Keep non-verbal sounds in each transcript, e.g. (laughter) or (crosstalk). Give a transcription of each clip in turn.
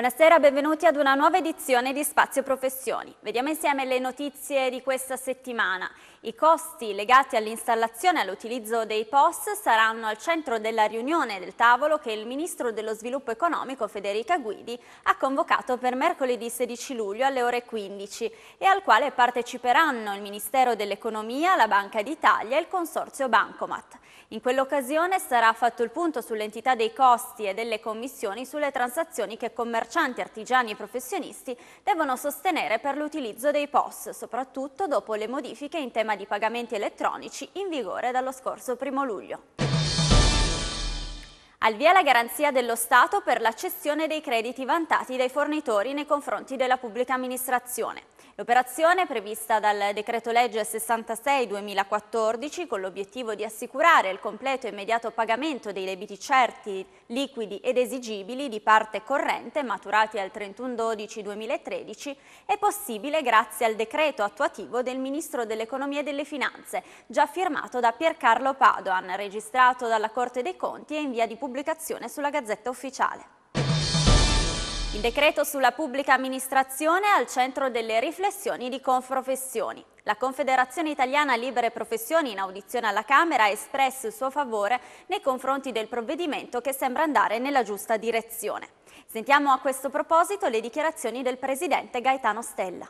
Buonasera, benvenuti ad una nuova edizione di Spazio Professioni. Vediamo insieme le notizie di questa settimana. I costi legati all'installazione e all'utilizzo dei POS saranno al centro della riunione del tavolo che il Ministro dello Sviluppo Economico Federica Guidi ha convocato per mercoledì 16 luglio alle ore 15 e al quale parteciperanno il Ministero dell'Economia, la Banca d'Italia e il Consorzio Bancomat. In quell'occasione sarà fatto il punto sull'entità dei costi e delle commissioni sulle transazioni che commerciano commercianti, artigiani e professionisti devono sostenere per l'utilizzo dei POS, soprattutto dopo le modifiche in tema di pagamenti elettronici in vigore dallo scorso 1 luglio. Al via la garanzia dello Stato per la cessione dei crediti vantati dai fornitori nei confronti della pubblica amministrazione. L'operazione, prevista dal decreto legge 66-2014, con l'obiettivo di assicurare il completo e immediato pagamento dei debiti certi, liquidi ed esigibili di parte corrente maturati al 31-12-2013, è possibile grazie al decreto attuativo del Ministro dell'Economia e delle Finanze, già firmato da Piercarlo Padoan, registrato dalla Corte dei Conti e in via di pubblicazione pubblicazione sulla Gazzetta Ufficiale. Il decreto sulla pubblica amministrazione è al centro delle riflessioni di Confprofessioni. La Confederazione Italiana Libere Professioni in audizione alla Camera ha espresso il suo favore nei confronti del provvedimento che sembra andare nella giusta direzione. Sentiamo a questo proposito le dichiarazioni del Presidente Gaetano Stella.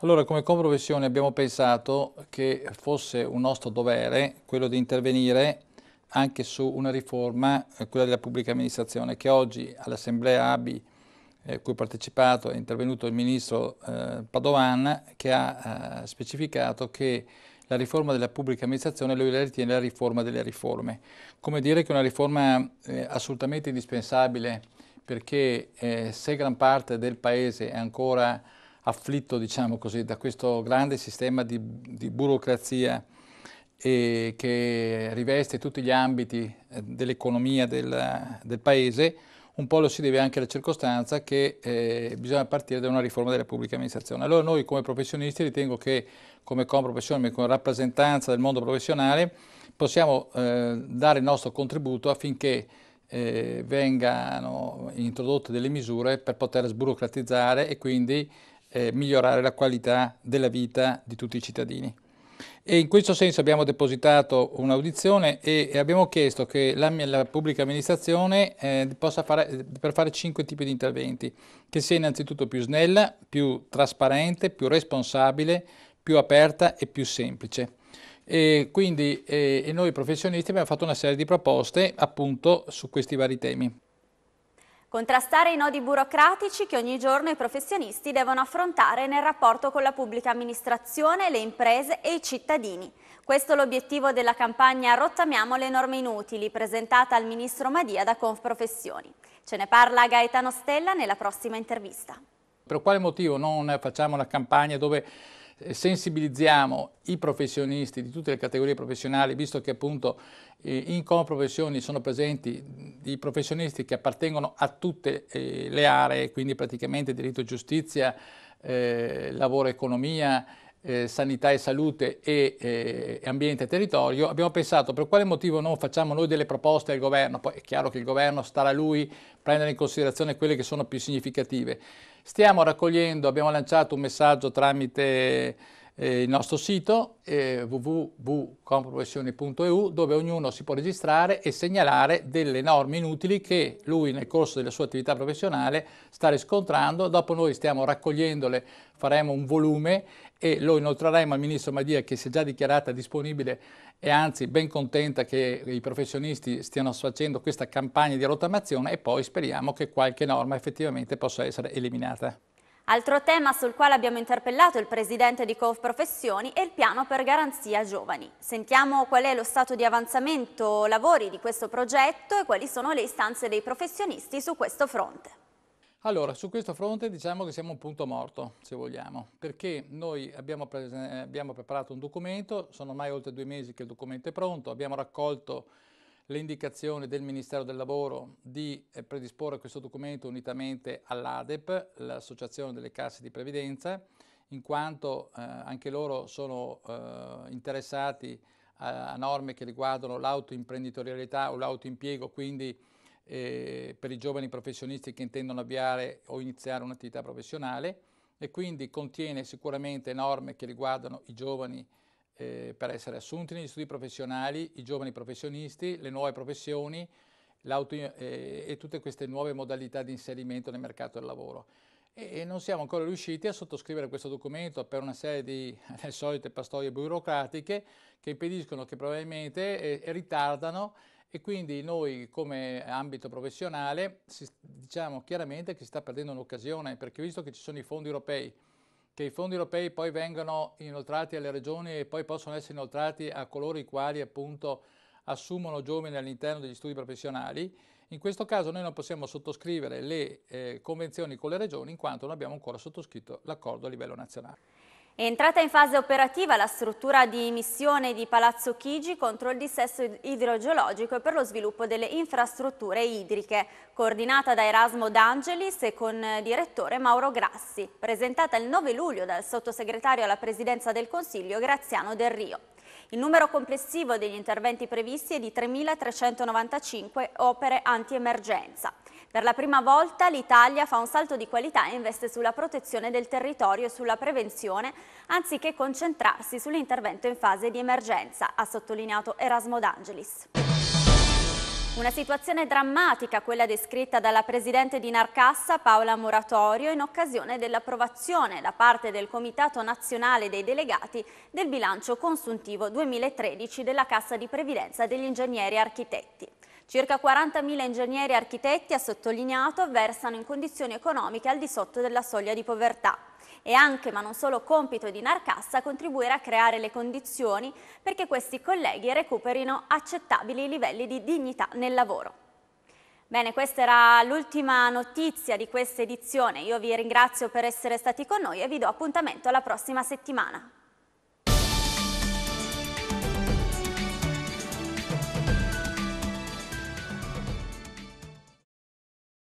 Allora, come Confprofessioni abbiamo pensato che fosse un nostro dovere quello di intervenire anche su una riforma, eh, quella della pubblica amministrazione, che oggi all'Assemblea ABI, eh, cui ho partecipato, è intervenuto il Ministro eh, Padovan, che ha eh, specificato che la riforma della pubblica amministrazione lui la ritiene la riforma delle riforme. Come dire che è una riforma eh, assolutamente indispensabile, perché eh, se gran parte del Paese è ancora afflitto, diciamo così, da questo grande sistema di, di burocrazia e che riveste tutti gli ambiti eh, dell'economia del, del, Paese, un po' lo si deve anche alla circostanza che eh, bisogna partire da una riforma della pubblica amministrazione. Allora noi come professionisti ritengo che come comprofessione, come rappresentanza del mondo professionale, possiamo eh, dare il nostro contributo affinché eh, vengano introdotte delle misure per poter sburocratizzare e quindi eh, migliorare la qualità della vita di tutti i cittadini. E in questo senso abbiamo depositato un'audizione e abbiamo chiesto che la, la pubblica amministrazione eh, possa fare, per fare cinque tipi di interventi, che sia innanzitutto più snella, più trasparente, più responsabile, più aperta e più semplice. E quindi eh, e noi professionisti abbiamo fatto una serie di proposte appunto su questi vari temi. Contrastare i nodi burocratici che ogni giorno i professionisti devono affrontare nel rapporto con la pubblica amministrazione, le imprese e i cittadini. Questo è l'obiettivo della campagna Rottamiamo le norme inutili, presentata al Ministro Madia da Confprofessioni. Ce ne parla Gaetano Stella nella prossima intervista. Per quale motivo non facciamo una campagna dove eh, sensibilizziamo i professionisti di tutte le categorie professionali, visto che appunto eh, in Comprofessioni sono presenti i professionisti che appartengono a tutte eh, le aree, quindi praticamente diritto e giustizia, lavoro e economia, eh, sanità e salute e eh, ambiente e territorio, abbiamo pensato per quale motivo non facciamo noi delle proposte al governo, poi è chiaro che il governo starà a prendere in considerazione quelle che sono più significative. Stiamo raccogliendo, abbiamo lanciato un messaggio tramite eh, il nostro sito eh, www.comproprofessioni.eu dove ognuno si può registrare e segnalare delle norme inutili che lui nel corso della sua attività professionale sta riscontrando, dopo noi stiamo raccogliendole, faremo un volume e lo inoltreremo al Ministro Madia che si è già dichiarata disponibile e anzi ben contenta che i professionisti stiano facendo questa campagna di rottamazione e poi speriamo che qualche norma effettivamente possa essere eliminata. Altro tema sul quale abbiamo interpellato il presidente di Professioni è il piano per garanzia giovani. Sentiamo qual è lo stato di avanzamento lavori di questo progetto e quali sono le istanze dei professionisti su questo fronte. Allora, su questo fronte diciamo che siamo un punto morto, se vogliamo, perché noi abbiamo, eh, abbiamo preparato un documento, sono ormai oltre due mesi che il documento è pronto, abbiamo raccolto le indicazioni del Ministero del Lavoro di eh, predisporre questo documento unitamente all'ADEP, l'Associazione delle Casse di Previdenza, in quanto eh, anche loro sono eh, interessati a, a, norme che riguardano l'autoimprenditorialità o l'autoimpiego, quindi eh, per i giovani professionisti che intendono avviare o iniziare un'attività professionale e quindi contiene sicuramente norme che riguardano i giovani eh, per essere assunti negli studi professionali, i giovani professionisti, le nuove professioni eh, e tutte queste nuove modalità di inserimento nel mercato del lavoro. E, e non siamo ancora riusciti a sottoscrivere questo documento per una serie di (laughs) le solite pastoie burocratiche che impediscono che probabilmente eh, ritardano e quindi noi come ambito professionale si, diciamo chiaramente che si sta perdendo un'occasione perché visto che ci sono i fondi europei che i fondi europei poi vengano inoltrati alle regioni e poi possono essere inoltrati a coloro i quali appunto assumono giovani all'interno degli studi professionali. In questo caso noi non possiamo sottoscrivere le eh, convenzioni con le regioni in quanto non abbiamo ancora sottoscritto l'accordo a livello nazionale. È entrata in fase operativa la struttura di missione di Palazzo Chigi contro il dissesto idrogeologico e per lo sviluppo delle infrastrutture idriche, coordinata da Erasmo D'Angelis e con direttore Mauro Grassi, presentata il 9 luglio dal sottosegretario alla Presidenza del Consiglio Graziano Del Rio. Il numero complessivo degli interventi previsti è di 3.395 opere antiemergenza. Per la prima volta l'Italia fa un salto di qualità e investe sulla protezione del territorio e sulla prevenzione, anziché concentrarsi sull'intervento in fase di emergenza, ha sottolineato Erasmo D'Angelis. Una situazione drammatica, quella descritta dalla Presidente di Narcassa, Paola Moratorio, in occasione dell'approvazione da parte del Comitato Nazionale dei Delegati del bilancio consuntivo 2013 della Cassa di Previdenza degli Ingegneri Architetti. Circa 40.000 ingegneri e architetti, ha sottolineato, versano in condizioni economiche al di sotto della soglia di povertà. È anche, ma non solo, compito di Narcassa contribuire a creare le condizioni perché questi colleghi recuperino accettabili livelli di dignità nel lavoro. Bene, questa era l'ultima notizia di questa edizione. Io vi ringrazio per essere stati con noi e vi do appuntamento alla prossima settimana.